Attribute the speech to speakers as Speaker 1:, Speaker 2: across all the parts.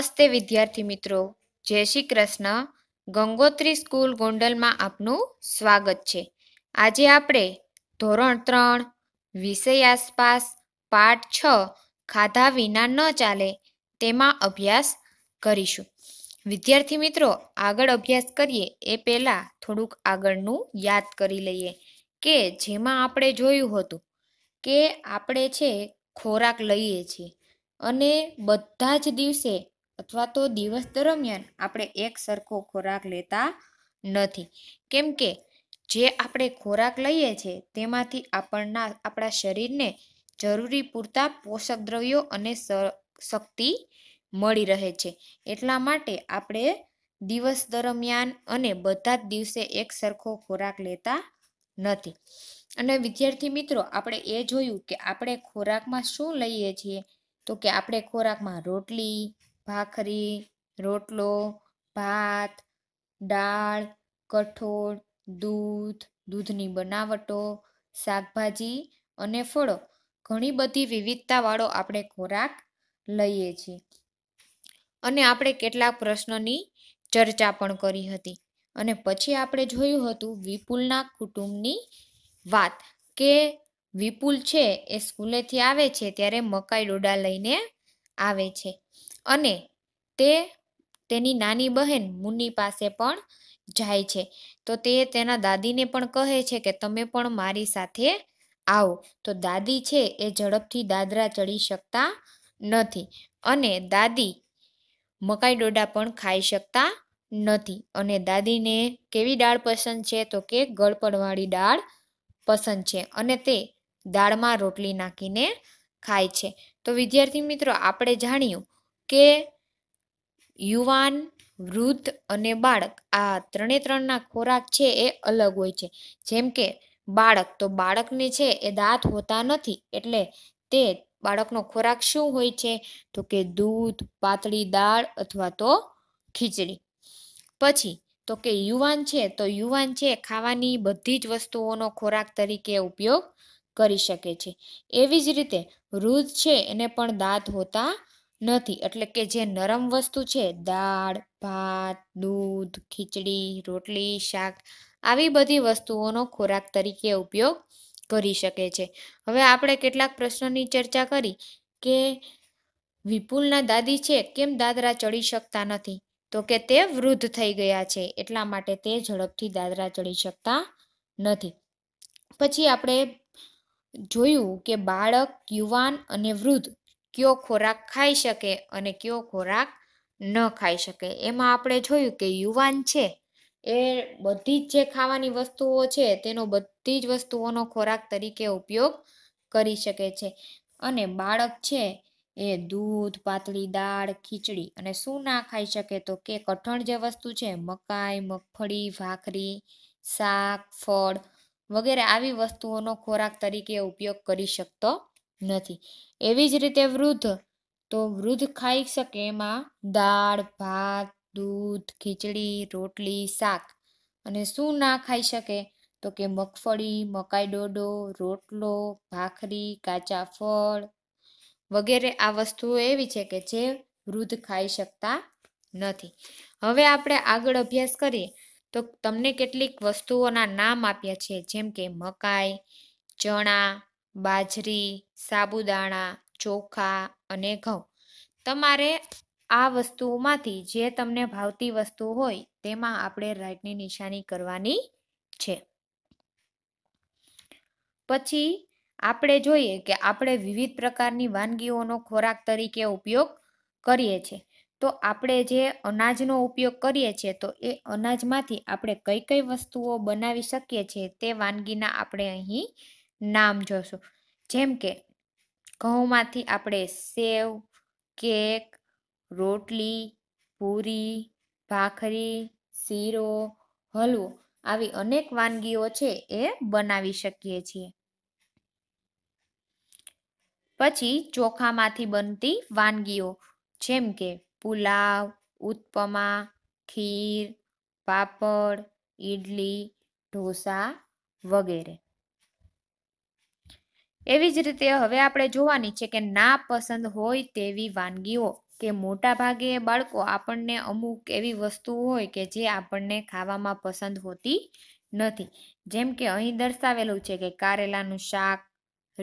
Speaker 1: નમસ્તે વિદ્યાર્થી મિત્રો જય શ્રી કૃષ્ણ ગંગોત્રી સ્કૂલ ગોંડલમાં આપનું સ્વાગત છે આજે આપણે ધોરણ ત્રણ વિષય આસપાસ પાઠ છ ખાધા વિના ન ચાલે તેમાં અભ્યાસ કરીશું વિદ્યાર્થી મિત્રો આગળ અભ્યાસ કરીએ એ પહેલાં થોડુંક આગળનું યાદ કરી લઈએ કે જેમાં આપણે જોયું હતું કે આપણે છે ખોરાક લઈએ છીએ અને બધા જ દિવસે અથવા તો દિવસ દરમિયાન આપણે એક સરખો ખોરાક લેતા નથી કેમ કે જે આપણે ખોરાક લઈએ છીએ તેમાંથી આપણના આપણા શરીરને જરૂરી પૂરતા પોષક દ્રવ્યો અને શક્તિ મળી રહે છે એટલા માટે આપણે દિવસ દરમિયાન અને બધા જ દિવસે એક સરખો ખોરાક લેતા નથી અને વિદ્યાર્થી મિત્રો આપણે એ જોયું કે આપણે ખોરાકમાં શું લઈએ છીએ તો કે આપણે ખોરાકમાં રોટલી ભાખરી રોટલો ભાત દાળ કઠોળ દૂધ દૂધની બનાવટો શાકભાજી અને ફળો ઘણી બધી વિવિધતાવાળો આપણે ખોરાક લઈએ છીએ અને આપણે કેટલાક પ્રશ્નોની ચર્ચા પણ કરી હતી અને પછી આપણે જોયું હતું વિપુલના કુટુંબની વાત કે વિપુલ છે એ સ્કૂલેથી આવે છે ત્યારે મકાઈ ડોડા લઈને આવે છે અને તે તેની નાની બહેન મુની પાસે પણ જાય છે તો તે તેના દાદીને પણ કહે છે કે તમે પણ મારી સાથે આવો તો દાદી છે એ ઝડપથી દાદરા ચડી શકતા નથી અને દાદી મકાઈ ડોડા પણ ખાઈ શકતા નથી અને દાદીને કેવી દાળ પસંદ છે તો કે ગળપણવાળી દાળ પસંદ છે અને તે દાળમાં રોટલી નાખીને ખાય છે તો વિદ્યાર્થી મિત્રો આપણે જાણ્યું કે યુવાન વૃદ્ધ અને બાળક આ ત્રણે ત્રણના ખોરાક છે એ અલગ હોય છે જેમ કે બાળક તો બાળકને છે એ દાંત હોતા નથી એટલે તે બાળકનો ખોરાક શું હોય છે તો કે દૂધ પાતળી દાળ અથવા તો ખીચડી પછી તો કે યુવાન છે તો યુવાન છે ખાવાની બધી જ વસ્તુઓનો ખોરાક તરીકે ઉપયોગ કરી શકે છે એવી જ રીતે વૃદ્ધ છે એને પણ દાંત હોતા નથી એટલે કે જે નરમ વસ્તુ છે દાળ ભાત દૂધ ખીચડી રોટલી શાક આવી બધી વસ્તુઓનો ખોરાક તરીકે ઉપયોગ કરી શકે છે હવે આપણે કેટલાક પ્રશ્નોની ચર્ચા કરી કે વિપુલના દાદી છે કેમ દાદરા ચડી શકતા નથી તો કે તે વૃદ્ધ થઈ ગયા છે એટલા માટે તે ઝડપથી દાદરા ચડી શકતા નથી પછી આપણે જોયું કે બાળક યુવાન અને વૃદ્ધ કયો ખોરાક ખાઈ શકે અને કયો ખોરાક ન ખાઈ શકે એમાં આપણે જોયું કે યુવાન છે એ બધી જ જે ખાવાની વસ્તુઓ છે તેનો બધી જ વસ્તુઓનો ખોરાક તરીકે ઉપયોગ કરી શકે છે અને બાળક છે એ દૂધ પાતળી દાળ ખીચડી અને શું ના ખાઈ શકે તો કે કઠણ જે વસ્તુ છે મકાઈ મગફળી ભાખરી શાક ફળ વગેરે આવી વસ્તુઓનો ખોરાક તરીકે ઉપયોગ કરી શકતો નથી એવી જ રીતે વૃદ્ધ તો વૃદ્ધ ખાઈ શકે એમાં દાળ ભાત દૂધ ખીચડી રોટલી શાક અને શું ના ખાઈ શકે તો કે મગફળી મકાઈ ડોડો રોટલો ભાખરી કાચા ફળ વગેરે આ વસ્તુઓ એવી છે કે જે વૃદ્ધ ખાઈ શકતા નથી હવે આપણે આગળ અભ્યાસ કરીએ તો તમને કેટલીક વસ્તુઓના નામ આપ્યા છે જેમ કે મકાઈ ચણા બાજરી સાબુદાણા ચોખા અને ઘઉં તમારે આ વસ્તુઓમાંથી જે તમને ભાવતી વસ્તુ હોય તેમાં આપણે રાઈટની નિશાની કરવાની છે પછી આપણે જોઈએ કે આપણે વિવિધ પ્રકારની વાનગીઓનો ખોરાક તરીકે ઉપયોગ કરીએ છીએ તો આપણે જે અનાજનો ઉપયોગ કરીએ છીએ તો એ અનાજમાંથી આપણે કઈ કઈ વસ્તુઓ બનાવી શકીએ છીએ તે વાનગીના આપણે અહીં નામ જોશો જેમ કે ઘઉંમાંથી આપણે સેવ કેક રોટલી પૂરી ભાખરી શીરો હલવો આવી અનેક વાનગીઓ છે એ બનાવી શકીએ છીએ પછી ચોખામાંથી બનતી વાનગીઓ જેમ કે પુલાવ ઉત્પમા ખીર પાપડ ઈડલી ઢોસા વગેરે એવી જ રીતે હવે આપણે જોવાની છે કે ના પસંદ હોય તેવી વાનગીઓ કે મોટા ભાગે બાળકો આપણને અમુક એવી વસ્તુ હોય કે જે આપણને ખાવામાં પસંદ હોતી નથી જેમ કે અહીં દર્શાવેલું છે કે કારેલાનું શાક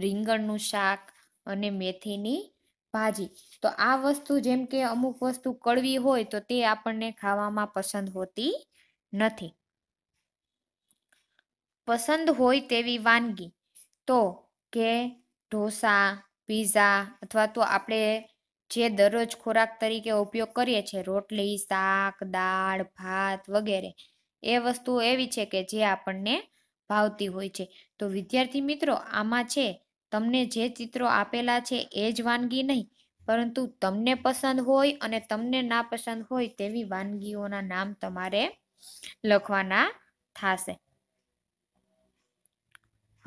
Speaker 1: રીંગણનું શાક અને મેથીની ભાજી તો આ વસ્તુ જેમ કે અમુક વસ્તુ કડવી હોય તો તે આપણને ખાવામાં પસંદ હોતી નથી પસંદ હોય તેવી વાનગી તો કે ઢોસા પીઝા અથવા તો આપણે જે દરરોજ ખોરાક તરીકે ઉપયોગ કરીએ છીએ રોટલી શાક દાળ ભાત વગેરે એ વસ્તુઓ એવી છે કે જે આપણને ભાવતી હોય છે તો વિદ્યાર્થી મિત્રો આમાં છે તમને જે ચિત્રો આપેલા છે એ જ વાનગી નહીં પરંતુ તમને પસંદ હોય અને તમને ના પસંદ હોય તેવી વાનગીઓના નામ તમારે લખવાના થશે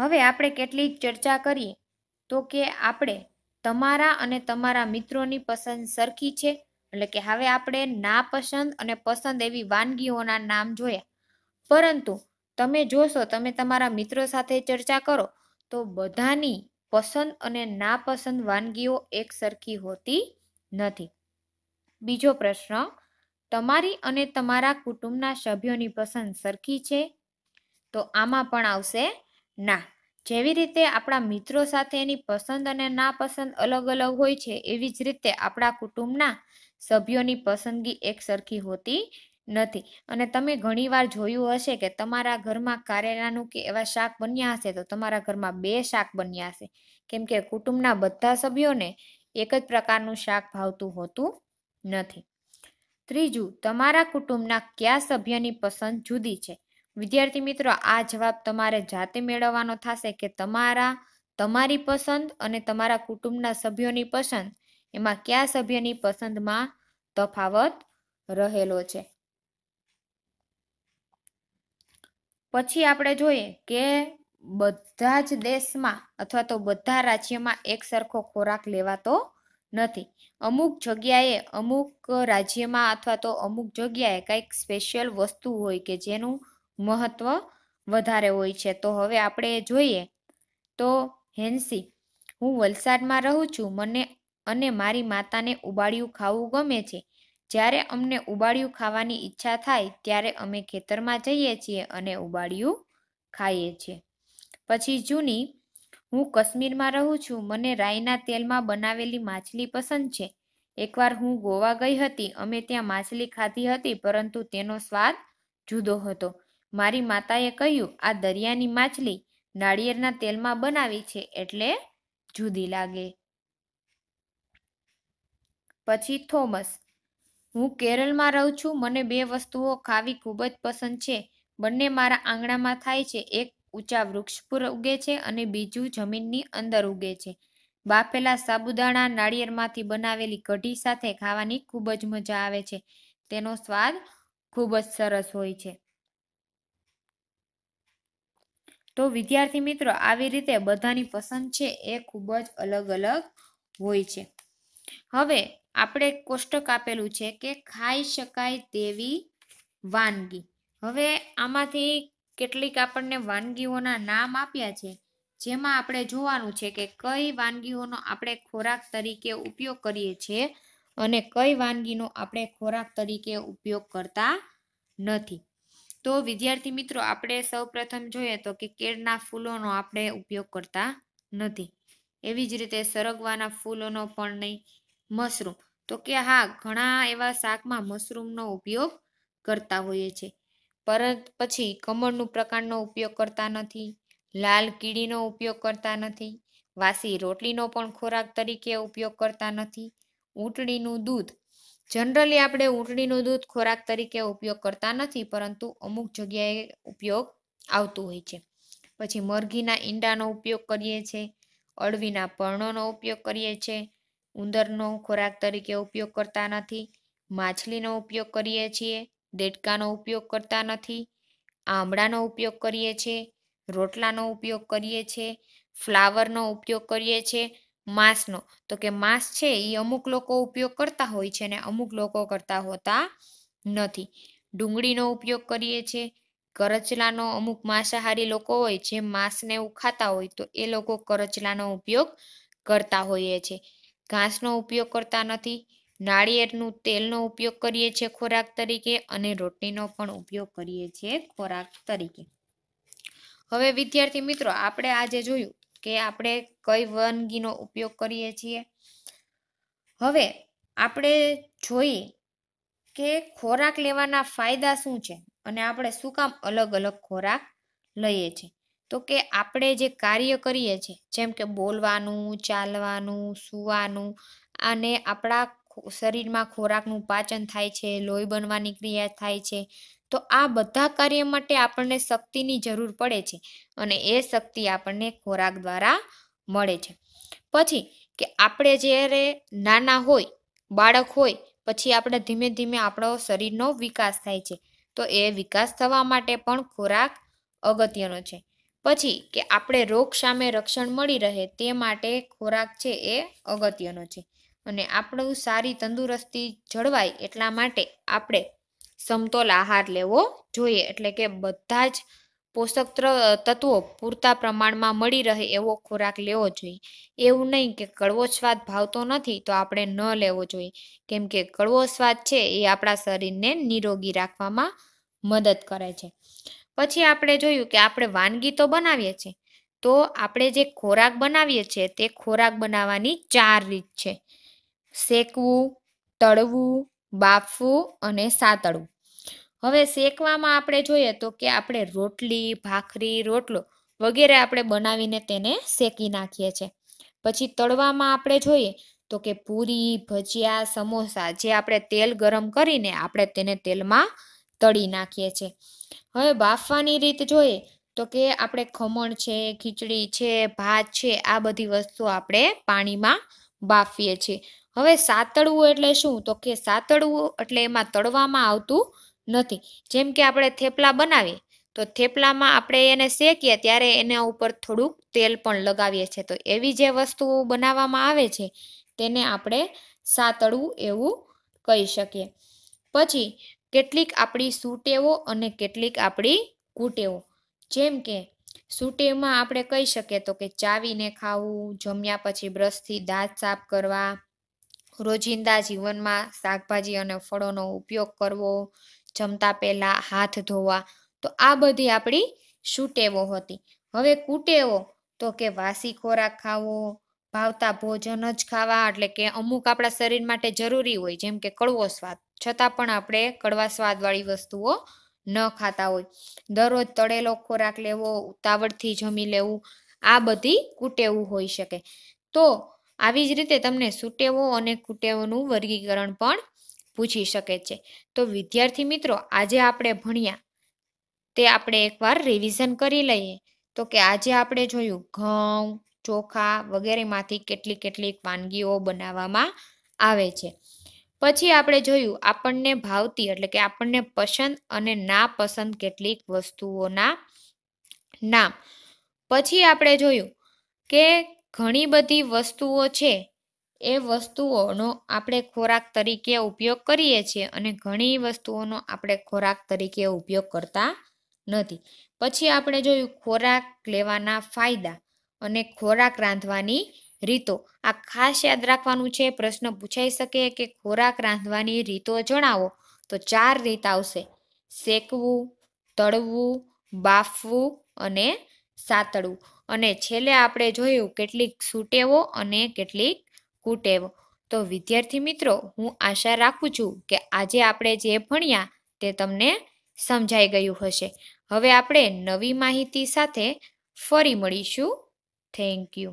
Speaker 1: હવે આપણે કેટલીક ચર્ચા કરીએ તો કે આપણે તમારા અને તમારા મિત્રોની પસંદ સરખી છે એટલે કે હવે આપણે નાપસંદ અને પસંદ એવી વાનગીઓના નામ જોયા પરંતુ તમે જોશો તમે તમારા મિત્રો સાથે ચર્ચા કરો તો બધાની પસંદ અને નાપસંદ વાનગીઓ એક સરખી હોતી નથી બીજો પ્રશ્ન તમારી અને તમારા કુટુંબના સભ્યોની પસંદ સરખી છે તો આમાં પણ આવશે ના જેવી રીતે આપણા મિત્રો સાથે એની પસંદ અને નાપસંદ અલગ અલગ હોય છે એવી જ રીતે આપણા કુટુંબના સભ્યોની પસંદગી એકસરખી હોતી નથી અને તમે ઘણીવાર જોયું હશે કે તમારા ઘરમાં કારેલાનું કે એવા શાક બન્યા હશે તો તમારા ઘરમાં બે શાક બન્યા હશે કેમ કે કુટુંબના બધા સભ્યોને એક જ પ્રકારનું શાક ભાવતું હોતું નથી ત્રીજું તમારા કુટુંબના કયા સભ્યની પસંદ જુદી છે વિદ્યાર્થી મિત્રો આ જવાબ તમારે જાતે મેળવવાનો થશે કે તમારા તમારી પસંદ અને તમારા કુટુંબના સભ્યોની પસંદ એમાં કયા સભ્યની પસંદમાં તફાવત રહેલો છે પછી આપણે જોઈએ કે બધા જ દેશમાં અથવા તો બધા રાજ્યમાં એક સરખો ખોરાક લેવાતો નથી અમુક જગ્યાએ અમુક રાજ્યમાં અથવા તો અમુક જગ્યાએ કંઈક સ્પેશિયલ વસ્તુ હોય કે જેનું મહત્વ વધારે હોય છે તો હવે આપણે જોઈએ તો હેન્સી હું વલસાડમાં રહું છું મને અને મારી માતાને ઉબાળ્યું ખાવું ગમે છે જ્યારે અમને ઉબાળ્યું ખાવાની ઈચ્છા થાય ત્યારે અમે ખેતરમાં જઈએ છીએ અને ઉબાળ્યું ખાઈએ છીએ પછી જૂની હું કાશ્મીરમાં રહું છું મને રાઈના તેલમાં બનાવેલી માછલી પસંદ છે એકવાર હું ગોવા ગઈ હતી અમે ત્યાં માછલી ખાધી હતી પરંતુ તેનો સ્વાદ જુદો હતો મારી માતાએ કહ્યું આ દરિયાની માછલી નાળિયેરના તેલમાં બનાવી છે એટલે જુદી લાગે પછી થોમસ હું કેરળમાં રહું છું મને બે વસ્તુઓ ખાવી ખૂબ જ પસંદ છે બંને મારા આંગણામાં થાય છે એક ઊંચા વૃક્ષ પર ઉગે છે અને બીજું જમીનની અંદર ઉગે છે બાફેલા સાબુદાણા નાળિયેરમાંથી બનાવેલી કઢી સાથે ખાવાની ખૂબ જ મજા આવે છે તેનો સ્વાદ ખૂબ જ સરસ હોય છે તો વિદ્યાર્થી મિત્રો આવી રીતે બધાની પસંદ છે એ ખૂબ જ અલગ અલગ હોય છે હવે આપણે કોષ્ટક આપેલું છે કે ખાઈ શકાય તેવી વાનગી હવે આમાંથી કેટલીક આપણને વાનગીઓના નામ આપ્યા છે જેમાં આપણે જોવાનું છે કે કઈ વાનગીઓનો આપણે ખોરાક તરીકે ઉપયોગ કરીએ છીએ અને કઈ વાનગીનો આપણે ખોરાક તરીકે ઉપયોગ કરતા નથી તો વિદ્યાર્થી મિત્રો આપણે સૌ પ્રથમ જોઈએ તો કે કેળના ફૂલોનો આપણે ઉપયોગ કરતા નથી એવી જ રીતે સરગવાના ફૂલોનો પણ નહીં મશરૂમ તો કે હા ઘણા એવા શાકમાં મશરૂમનો ઉપયોગ કરતા હોઈએ છે પરત પછી કમળનું પ્રકાંડનો ઉપયોગ કરતા નથી લાલ કીડીનો ઉપયોગ કરતા નથી વાસી રોટલીનો પણ ખોરાક તરીકે ઉપયોગ કરતા નથી ઊંટડીનું દૂધ જનરલી આપણે ઊંટણીનું દૂધ ખોરાક તરીકે ઉપયોગ કરતા નથી પરંતુ અમુક જગ્યાએ ઉપયોગ આવતું હોય છે પછી મરઘીના ઈંડાનો ઉપયોગ કરીએ છીએ અળવીના પર્ણોનો ઉપયોગ કરીએ છીએ ઉંદરનો ખોરાક તરીકે ઉપયોગ કરતા નથી માછલીનો ઉપયોગ કરીએ છીએ દેડકાનો ઉપયોગ કરતા નથી આમળાનો ઉપયોગ કરીએ છીએ રોટલાનો ઉપયોગ કરીએ છીએ ફ્લાવરનો ઉપયોગ કરીએ છીએ માંસનો તો કે માંસ છે એ અમુક લોકો ઉપયોગ કરતા હોય છે અને અમુક લોકો કરતા હોતા નથી ડુંગળીનો ઉપયોગ કરીએ છીએ કરચલાનો અમુક માંસાહારી લોકો હોય જે માંસને એવું ખાતા હોય તો એ લોકો કરચલાનો ઉપયોગ કરતા હોઈએ છે ઘાસનો ઉપયોગ કરતા નથી નાળિયેરનું તેલનો ઉપયોગ કરીએ છીએ ખોરાક તરીકે અને રોટલીનો પણ ઉપયોગ કરીએ છીએ ખોરાક તરીકે હવે વિદ્યાર્થી મિત્રો આપણે આજે જોયું કે આપણે કઈ વાનગીનો ઉપયોગ કરીએ છીએ હવે આપણે જોઈએ કે ખોરાક લેવાના ફાયદા શું છે અને આપણે શું કામ અલગ અલગ ખોરાક લઈએ છીએ તો કે આપણે જે કાર્ય કરીએ છીએ જેમ કે બોલવાનું ચાલવાનું સૂવાનું અને આપણા શરીરમાં ખોરાકનું પાચન થાય છે લોહી બનવાની ક્રિયા થાય છે તો આ બધા કાર્ય માટે આપણને શક્તિની જરૂર પડે છે અને એ શક્તિ આપણને ખોરાક દ્વારા મળે છે પછી કે આપણે જ્યારે નાના હોય બાળક હોય પછી આપણે ધીમે ધીમે આપણો શરીરનો વિકાસ થાય છે તો એ વિકાસ થવા માટે પણ ખોરાક અગત્યનો છે પછી કે આપણે રોગ સામે રક્ષણ મળી રહે તે માટે ખોરાક છે એ અગત્યનો છે અને આપણું સારી તંદુરસ્તી જળવાય એટલા માટે આપણે સમતોલ આહાર લેવો જોઈએ એટલે કે બધા જ પોષક તત્વો પૂરતા પ્રમાણમાં મળી રહે એવો ખોરાક લેવો જોઈએ એવું નહીં કે કડવો સ્વાદ ભાવતો નથી તો આપણે ન લેવો જોઈએ કેમ કે કડવો સ્વાદ છે એ આપણા શરીરને નિરોગી રાખવામાં મદદ કરે છે પછી આપણે જોયું કે આપણે વાનગી તો બનાવીએ છીએ તો આપણે જે ખોરાક બનાવીએ છીએ તે ખોરાક બનાવવાની ચાર રીત છે શેકવું તળવું બાફવું અને સાતળવું હવે શેકવામાં આપણે જોઈએ તો કે આપણે રોટલી ભાખરી રોટલો વગેરે આપણે બનાવીને તેને શેકી નાખીએ છીએ પછી તળવામાં આપણે જોઈએ તો કે પૂરી ભજીયા સમોસા જે આપણે તેલ ગરમ કરીને આપણે તેને તેલમાં તળી નાખીએ છીએ હવે બાફવાની રીત જોઈએ તો કે આપણે ખમણ છે ખીચડી છે ભાત છે આ બધી વસ્તુ આપણે પાણીમાં બાફીએ છીએ હવે સાતળવું એટલે શું તો કે સાતળવું એટલે એમાં તળવામાં આવતું નથી જેમ કે આપણે થેપલા બનાવીએ તો થેપલામાં આપણે એને શેકીએ ત્યારે એના ઉપર થોડુંક તેલ પણ લગાવીએ છીએ તો એવી જે વસ્તુઓ બનાવવામાં આવે છે તેને આપણે સાતળવું એવું કહી શકીએ પછી કેટલીક આપણી સૂટેવો અને કેટલીક આપણી કુટેવો જેમ કે સુટેવમાં આપણે કહી શકીએ તો કે ચાવીને ખાવું જમ્યા પછી બ્રશથી દાંત સાફ કરવા રોજિંદા જીવનમાં શાકભાજી અને ફળોનો ઉપયોગ કરવો જમતા પહેલાં હાથ ધોવા તો આ બધી આપણી સુટેવો હતી હવે કુટેવો તો કે વાસી ખોરાક ખાવો ભાવતા ભોજન જ ખાવા એટલે કે અમુક આપણા શરીર માટે જરૂરી હોય જેમ કે કડવો સ્વાદ છતાં પણ આપણે કડવા સ્વાદવાળી વસ્તુઓ ન ખાતા હોય દરરોજ તળેલો ખોરાક લેવો ઉતાવળથી જમી લેવું આ બધી કુટેવું હોઈ શકે તો આવી જ રીતે તમને સુટેવો અને કુટેવોનું વર્ગીકરણ પણ પૂછી શકે છે તો વિદ્યાર્થી મિત્રો આજે આપણે ભણ્યા તે આપણે એકવાર રિવિઝન કરી લઈએ તો કે આજે આપણે જોયું ઘઉં ચોખા વગેરેમાંથી કેટલી કેટલીક વાનગીઓ બનાવવામાં આવે છે પછી આપણે જોયું આપણને ભાવતી એટલે કે આપણને પસંદ અને નાપસંદ કેટલીક વસ્તુઓના નામ પછી આપણે જોયું કે ઘણી બધી વસ્તુઓ છે એ વસ્તુઓનો આપણે ખોરાક તરીકે ઉપયોગ કરીએ છીએ અને ઘણી વસ્તુઓનો આપણે ખોરાક તરીકે ઉપયોગ કરતા નથી પછી આપણે જોયું ખોરાક લેવાના ફાયદા અને ખોરાક રાંધવાની રીતો આ ખાસ યાદ રાખવાનું છે પ્રશ્ન પૂછાઈ શકે કે ખોરાક રાંધવાની રીતો જણાવો તો ચાર રીત આવશે શેકવું તળવું બાફવું અને સાતડું અને છેલ્લે આપણે જોયું કેટલીક સુટેવો અને કેટલીક કુટેવો તો વિદ્યાર્થી મિત્રો હું આશા રાખું છું કે આજે આપણે જે ભણ્યા તે તમને સમજાઈ ગયું હશે હવે આપણે નવી માહિતી સાથે ફરી મળીશું થેન્ક યુ